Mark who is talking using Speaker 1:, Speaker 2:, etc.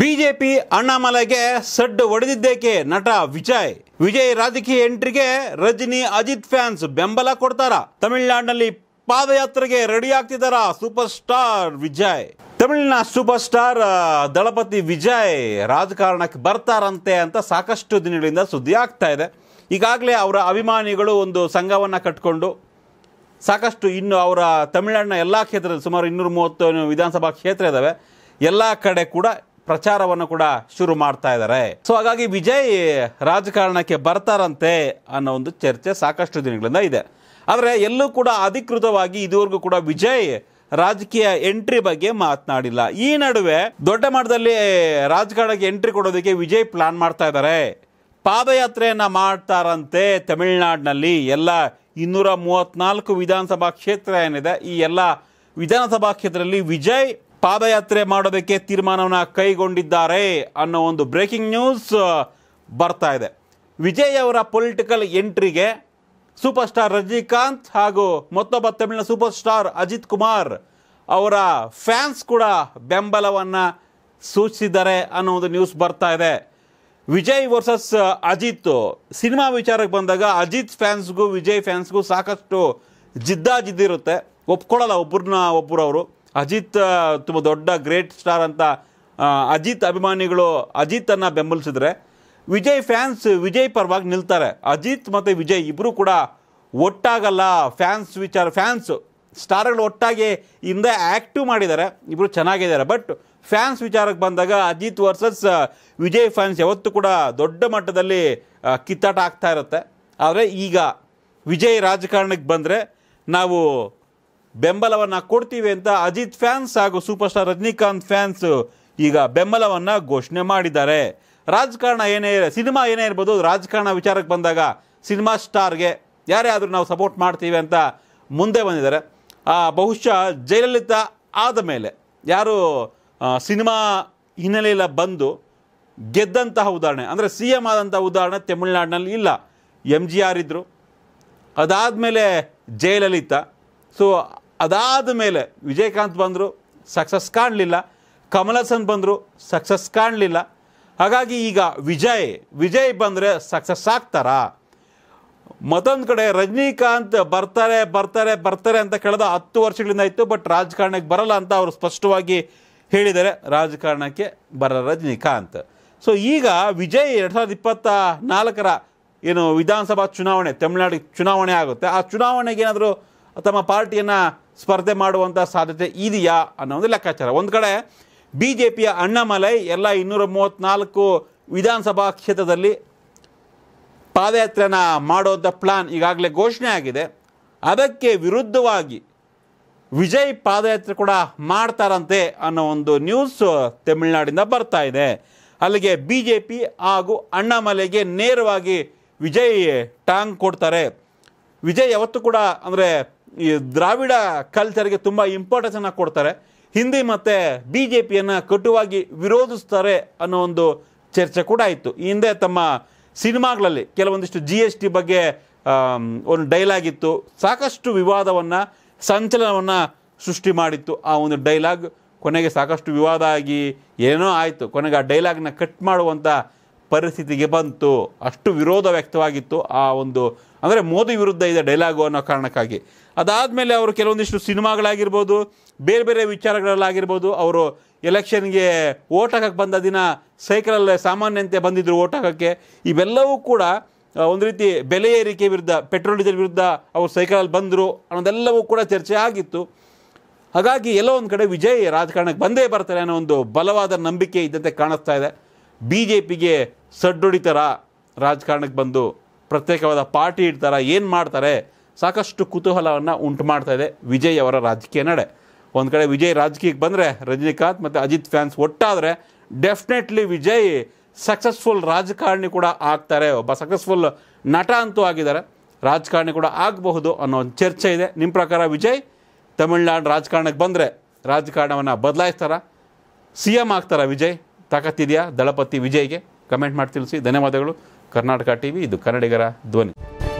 Speaker 1: BJP ಅಣ್ಣಾಮಲೆಗೆ ಸಡ್ಡು ಹೊಡೆದಿದ್ದೇಕೆ ನಟ ವಿಜಯ್ ವಿಜಯ್ ರಾಜಕೀಯ ಎಂಟ್ರಿಗೆ Rajani Ajit fans ಬೆಂಬಲ ಕೊಡ್ತಾರ ತಮಿಳ್ನಾಡಿನಲ್ಲಿ ಪಾದಯಾತ್ರೆಗೆ ರೆಡಿ ಆಗ್ತಿದ್ದಾರ ಸೂಪರ್ ಸ್ಟಾರ್ ವಿಜಯ್ ತಮಿಳಿನ ಸೂಪರ್ ಸ್ಟಾರ್ ದಳಪತಿ ವಿಜಯ್ ರಾಜಕಾರಣಕ್ಕೆ ಬರ್ತಾರಂತೆ ಅಂತ ಸಾಕಷ್ಟು ದಿನಗಳಿಂದ ಸುದ್ದಿ ಆಗ್ತಾ ಇದೆ ಈಗಾಗಲೇ ಅವರ ಅಭಿಮಾನಿಗಳು ಒಂದು ಸಂಘವನ್ನು ಕಟ್ಕೊಂಡು ಸಾಕಷ್ಟು ಇನ್ನು ಅವರ ತಮಿಳ್ನಾಡಿನ ಎಲ್ಲ ಕ್ಷೇತ್ರದಲ್ಲಿ ಸುಮಾರು ಇನ್ನೂರು ಮೂವತ್ತು ವಿಧಾನಸಭಾ ಕ್ಷೇತ್ರ ಇದ್ದಾವೆ ಎಲ್ಲ ಕಡೆ ಕೂಡ ಪ್ರಚಾರವನ್ನು ಕೂಡ ಶುರು ಮಾಡ್ತಾ ಇದ್ದಾರೆ ಸೊ ಹಾಗಾಗಿ ವಿಜಯ್ ರಾಜಕಾರಣಕ್ಕೆ ಬರ್ತಾರಂತೆ ಅನ್ನೋ ಒಂದು ಚರ್ಚೆ ಸಾಕಷ್ಟು ದಿನಗಳಿಂದ ಇದೆ ಆದರೆ ಎಲ್ಲೂ ಕೂಡ ಅಧಿಕೃತವಾಗಿ ಇದುವರೆಗೂ ಕೂಡ ವಿಜಯ್ ರಾಜಕೀಯ ಎಂಟ್ರಿ ಬಗ್ಗೆ ಮಾತನಾಡಿಲ್ಲ ಈ ನಡುವೆ ದೊಡ್ಡ ಮಟ್ಟದಲ್ಲಿ ರಾಜಕಾರಣಕ್ಕೆ ಎಂಟ್ರಿ ಕೊಡೋದಕ್ಕೆ ವಿಜಯ್ ಪ್ಲಾನ್ ಮಾಡ್ತಾ ಇದ್ದಾರೆ ಪಾದಯಾತ್ರೆಯನ್ನ ಮಾಡ್ತಾರಂತೆ ತಮಿಳುನಾಡಿನಲ್ಲಿ ಎಲ್ಲ ಇನ್ನೂರ ಮೂವತ್ತ್ನಾಲ್ಕು ವಿಧಾನಸಭಾ ಕ್ಷೇತ್ರ ಏನಿದೆ ಈ ಎಲ್ಲ ವಿಧಾನಸಭಾ ಕ್ಷೇತ್ರದಲ್ಲಿ ವಿಜಯ್ ಪಾದಯಾತ್ರೆ ಮಾಡೋದಕ್ಕೆ ತೀರ್ಮಾನವನ್ನು ಕೈಗೊಂಡಿದ್ದಾರೆ ಅನ್ನೋ ಒಂದು ಬ್ರೇಕಿಂಗ್ ನ್ಯೂಸ್ ಬರ್ತಾ ಇದೆ ವಿಜಯ್ ಅವರ ಪೊಲಿಟಿಕಲ್ ಎಂಟ್ರಿಗೆ ಸೂಪರ್ ಸ್ಟಾರ್ ರಜನಿಕಾಂತ್ ಹಾಗೂ ಮತ್ತೊಬ್ಬ ತಮಿಳಿನ ಸೂಪರ್ ಸ್ಟಾರ್ ಅಜಿತ್ ಕುಮಾರ್ ಅವರ ಫ್ಯಾನ್ಸ್ ಕೂಡ ಬೆಂಬಲವನ್ನು ಸೂಚಿಸಿದ್ದಾರೆ ಅನ್ನೋ ಒಂದು ನ್ಯೂಸ್ ಬರ್ತಾ ಇದೆ ವಿಜಯ್ ವರ್ಸಸ್ ಅಜಿತ್ ಸಿನಿಮಾ ವಿಚಾರಕ್ಕೆ ಬಂದಾಗ ಅಜಿತ್ ಫ್ಯಾನ್ಸ್ಗೂ ವಿಜಯ್ ಫ್ಯಾನ್ಸ್ಗೂ ಸಾಕಷ್ಟು ಜಿದ್ದಾಜಿದ್ದಿರುತ್ತೆ ಒಪ್ಕೊಳ್ಳಲ್ಲ ಒಬ್ಬರನ್ನ ಒಬ್ಬರವರು ಅಜಿತ್ ತುಂಬ ದೊಡ್ಡ ಗ್ರೇಟ್ ಸ್ಟಾರ್ ಅಂತ ಅಜಿತ್ ಅಭಿಮಾನಿಗಳು ಅಜಿತನ್ನು ಬೆಂಬಲಿಸಿದ್ರೆ ವಿಜಯ್ ಫ್ಯಾನ್ಸ್ ವಿಜಯ್ ಪರವಾಗಿ ನಿಲ್ತಾರೆ ಅಜಿತ್ ಮತ್ತು ವಿಜಯ್ ಇಬ್ಬರು ಕೂಡ ಒಟ್ಟಾಗಲ್ಲ ಫ್ಯಾನ್ಸ್ ವಿಚಾರ ಫ್ಯಾನ್ಸ್ ಸ್ಟಾರ್ಗಳು ಒಟ್ಟಾಗಿ ಹಿಂದೆ ಆ್ಯಕ್ಟಿವ್ ಮಾಡಿದ್ದಾರೆ ಇಬ್ಬರು ಚೆನ್ನಾಗಿದ್ದಾರೆ ಬಟ್ ಫ್ಯಾನ್ಸ್ ವಿಚಾರಕ್ಕೆ ಬಂದಾಗ ಅಜಿತ್ ವರ್ಸಸ್ ವಿಜಯ್ ಫ್ಯಾನ್ಸ್ ಯಾವತ್ತೂ ಕೂಡ ದೊಡ್ಡ ಮಟ್ಟದಲ್ಲಿ ಕಿತ್ತಾಟ ಆಗ್ತಾ ಇರುತ್ತೆ ಆದರೆ ಈಗ ವಿಜಯ್ ರಾಜಕಾರಣಕ್ಕೆ ಬಂದರೆ ನಾವು ಬೆಂಬಲವನ್ನು ಕೊಡ್ತೀವಿ ಅಂತ ಅಜಿತ್ ಫ್ಯಾನ್ಸ್ ಹಾಗೂ ಸೂಪರ್ ಸ್ಟಾರ್ ರಜನಿಕಾಂತ್ ಫ್ಯಾನ್ಸ್ ಈಗ ಬೆಂಬಲವನ್ನು ಘೋಷಣೆ ಮಾಡಿದ್ದಾರೆ ರಾಜಕಾರಣ ಏನೇ ಸಿನಿಮಾ ಏನೇ ಇರ್ಬೋದು ರಾಜಕಾರಣ ವಿಚಾರಕ್ಕೆ ಬಂದಾಗ ಸಿನಿಮಾ ಸ್ಟಾರ್ಗೆ ಯಾರೇ ಆದರೂ ನಾವು ಸಪೋರ್ಟ್ ಮಾಡ್ತೀವಿ ಅಂತ ಮುಂದೆ ಬಂದಿದ್ದಾರೆ ಬಹುಶಃ ಜಯಲಲಿತಾ ಆದ ಮೇಲೆ ಯಾರು ಸಿನಿಮಾ ಹಿನ್ನೆಲೆಯಲ್ಲಿ ಬಂದು ಗೆದ್ದಂತಹ ಉದಾಹರಣೆ ಅಂದರೆ ಸಿ ಎಂ ಆದಂಥ ಉದಾಹರಣೆ ತಮಿಳುನಾಡಿನಲ್ಲಿ ಇಲ್ಲ ಎಮ್ ಜಿ ಆರ್ ಇದ್ದರು ಅದಾದಮೇಲೆ ಜಯಲಲಿತಾ ಸೊ ಅದಾದ ಮೇಲೆ ವಿಜಯಕಾಂತ್ ಬಂದರು ಸಕ್ಸಸ್ ಕಾಣಲಿಲ್ಲ ಕಮಲಸನ್ ಬಂದರು ಸಕ್ಸಸ್ ಕಾಣಲಿಲ್ಲ ಹಾಗಾಗಿ ಈಗ ವಿಜಯ್ ವಿಜಯ್ ಬಂದರೆ ಸಕ್ಸಸ್ ಆಗ್ತಾರಾ ಮತ್ತೊಂದು ಕಡೆ ರಜನಿಕಾಂತ್ ಬರ್ತಾರೆ ಬರ್ತಾರೆ ಬರ್ತಾರೆ ಅಂತ ಕೇಳಿದ ಹತ್ತು ವರ್ಷಗಳಿಂದ ಇತ್ತು ಬಟ್ ರಾಜಕಾರಣಕ್ಕೆ ಬರಲ್ಲ ಅಂತ ಅವರು ಸ್ಪಷ್ಟವಾಗಿ ಹೇಳಿದರೆ ರಾಜಕಾರಣಕ್ಕೆ ಬರ ರಜನಿಕಾಂತ್ ಸೊ ಈಗ ವಿಜಯ್ ಎರಡು ಸಾವಿರದ ಇಪ್ಪತ್ತ ನಾಲ್ಕರ ಏನು ವಿಧಾನಸಭಾ ಚುನಾವಣೆ ತಮಿಳುನಾಡು ಚುನಾವಣೆ ಆಗುತ್ತೆ ಆ ಚುನಾವಣೆಗೆ ಏನಾದರೂ ತಮ್ಮ ಪಾರ್ಟಿಯನ್ನು ಸ್ಪರ್ಧೆ ಮಾಡುವಂಥ ಸಾಧ್ಯತೆ ಇದೆಯಾ ಅನ್ನೋ ಒಂದು ಲೆಕ್ಕಾಚಾರ ಒಂದು ಕಡೆ ಬಿ ಜೆ ಪಿಯ ಅಣ್ಣಾಮಲೈ ಎಲ್ಲ ಇನ್ನೂರ ಮೂವತ್ತ್ನಾಲ್ಕು ವಿಧಾನಸಭಾ ಕ್ಷೇತ್ರದಲ್ಲಿ ಪಾದಯಾತ್ರೆಯನ್ನು ಮಾಡುವಂಥ ಪ್ಲಾನ್ ಈಗಾಗಲೇ ಘೋಷಣೆ ಆಗಿದೆ ಅದಕ್ಕೆ ವಿರುದ್ಧವಾಗಿ ವಿಜಯ್ ಪಾದಯಾತ್ರೆ ಕೂಡ ಮಾಡ್ತಾರಂತೆ ಅನ್ನೋ ಒಂದು ನ್ಯೂಸ್ ತಮಿಳುನಾಡಿಂದ ಬರ್ತಾ ಇದೆ ಅಲ್ಲಿಗೆ ಬಿ ಜೆ ಪಿ ಹಾಗೂ ಅಣ್ಣಾಮಲೆಗೆ ನೇರವಾಗಿ ವಿಜಯ್ ಟಾಂಗ್ ಕೊಡ್ತಾರೆ ವಿಜಯ್ ಯಾವತ್ತೂ ಕೂಡ ಅಂದರೆ ಈ ದ್ರಾವಿಡ ಕಲ್ಚರ್ಗೆ ತುಂಬ ಇಂಪಾರ್ಟೆನ್ಸನ್ನು ಕೊಡ್ತಾರೆ ಹಿಂದಿ ಮತ್ತು ಬಿ ಜೆ ಪಿಯನ್ನು ಕಟುವಾಗಿ ವಿರೋಧಿಸ್ತಾರೆ ಅನ್ನೋ ಒಂದು ಚರ್ಚೆ ಕೂಡ ಇತ್ತು ಹಿಂದೆ ತಮ್ಮ ಸಿನಿಮಾಗಳಲ್ಲಿ ಕೆಲವೊಂದಿಷ್ಟು ಜಿ ಎಸ್ ಟಿ ಬಗ್ಗೆ ಒಂದು ಡೈಲಾಗ್ ಇತ್ತು ಸಾಕಷ್ಟು ವಿವಾದವನ್ನು ಸಂಚಲನವನ್ನು ಸೃಷ್ಟಿ ಮಾಡಿತ್ತು ಆ ಒಂದು ಡೈಲಾಗ್ ಕೊನೆಗೆ ಸಾಕಷ್ಟು ವಿವಾದ ಆಗಿ ಏನೋ ಆಯಿತು ಕೊನೆಗೆ ಆ ಡೈಲಾಗ್ನ ಕಟ್ ಮಾಡುವಂಥ ಪರಿಸ್ಥಿತಿಗೆ ಬಂತು ಅಷ್ಟು ವಿರೋಧ ವ್ಯಕ್ತವಾಗಿತ್ತು ಆ ಒಂದು ಅಂದರೆ ಮೋದಿ ವಿರುದ್ಧ ಇದೆ ಡೈಲಾಗು ಅನ್ನೋ ಕಾರಣಕ್ಕಾಗಿ ಅದಾದಮೇಲೆ ಅವರು ಕೆಲವೊಂದಿಷ್ಟು ಸಿನಿಮಾಗಳಾಗಿರ್ಬೋದು ಬೇರೆ ಬೇರೆ ವಿಚಾರಗಳಲ್ಲಾಗಿರ್ಬೋದು ಅವರು ಎಲೆಕ್ಷನ್ಗೆ ಓಟ್ ಹಾಕಕ್ಕೆ ಬಂದ ದಿನ ಸೈಕಲಲ್ಲೇ ಸಾಮಾನ್ಯಂತೆ ಬಂದಿದ್ದರು ಓಟ್ ಹಾಕೋಕ್ಕೆ ಇವೆಲ್ಲವೂ ಕೂಡ ಒಂದು ರೀತಿ ಬೆಲೆ ಏರಿಕೆ ವಿರುದ್ಧ ಪೆಟ್ರೋಲ್ ಡೀಸೆಲ್ ವಿರುದ್ಧ ಅವರು ಸೈಕಲಲ್ಲಿ ಬಂದರು ಅನ್ನೋದೆಲ್ಲವೂ ಕೂಡ ಚರ್ಚೆ ಆಗಿತ್ತು ಹಾಗಾಗಿ ಎಲ್ಲೋ ಒಂದು ಕಡೆ ವಿಜಯ್ ರಾಜಕಾರಣಕ್ಕೆ ಬಂದೇ ಬರ್ತಾರೆ ಅನ್ನೋ ಒಂದು ಬಲವಾದ ನಂಬಿಕೆ ಇದ್ದಂತೆ ಕಾಣಿಸ್ತಾ ಇದೆ ಬಿ ಜೆ ಪಿಗೆ ಸಡ್ಡೊಡಿತಾರ ರಾಜಕಾರಣಕ್ಕೆ ಬಂದು ಪ್ರತ್ಯೇಕವಾದ ಪಾರ್ಟಿ ಇಡ್ತಾರ ಏನು ಮಾಡ್ತಾರೆ ಸಾಕಷ್ಟು ಕುತೂಹಲವನ್ನು ಉಂಟು ಮಾಡ್ತಾ ಇದೆ ವಿಜಯ್ ಅವರ ರಾಜಕೀಯ ನಡೆ ಒಂದು ಕಡೆ ವಿಜಯ್ ರಾಜಕೀಯಕ್ಕೆ ಬಂದರೆ ರಜನಿಕಾಂತ್ ಮತ್ತು ಅಜಿತ್ ಫ್ಯಾನ್ಸ್ ಒಟ್ಟಾದರೆ ಡೆಫಿನೆಟ್ಲಿ ವಿಜಯ್ ಸಕ್ಸಸ್ಫುಲ್ ರಾಜಕಾರಣಿ ಕೂಡ ಆಗ್ತಾರೆ ಒಬ್ಬ ಸಕ್ಸಸ್ಫುಲ್ ನಟ ಅಂತೂ ಆಗಿದ್ದಾರೆ ರಾಜಕಾರಣಿ ಕೂಡ ಆಗಬಹುದು ಅನ್ನೋ ಒಂದು ಚರ್ಚೆ ಇದೆ ನಿಮ್ಮ ಪ್ರಕಾರ ವಿಜಯ್ ತಮಿಳ್ನಾಡು ರಾಜಕಾರಣಕ್ಕೆ ಬಂದರೆ ರಾಜಕಾರಣವನ್ನು ಬದಲಾಯಿಸ್ತಾರ ಸಿ ಎಮ್ ಆಗ್ತಾರ ವಿಜಯ್ ತಾಕತ್ತಿದೆಯಾ ದಳಪತಿ ವಿಜಯ್ಗೆ ಕಮೆಂಟ್ ಮಾಡಿ ತಿಳಿಸಿ ಧನ್ಯವಾದಗಳು ಕರ್ನಾಟಕ ಟಿ ಇದು ಕನ್ನಡಿಗರ ಧ್ವನಿ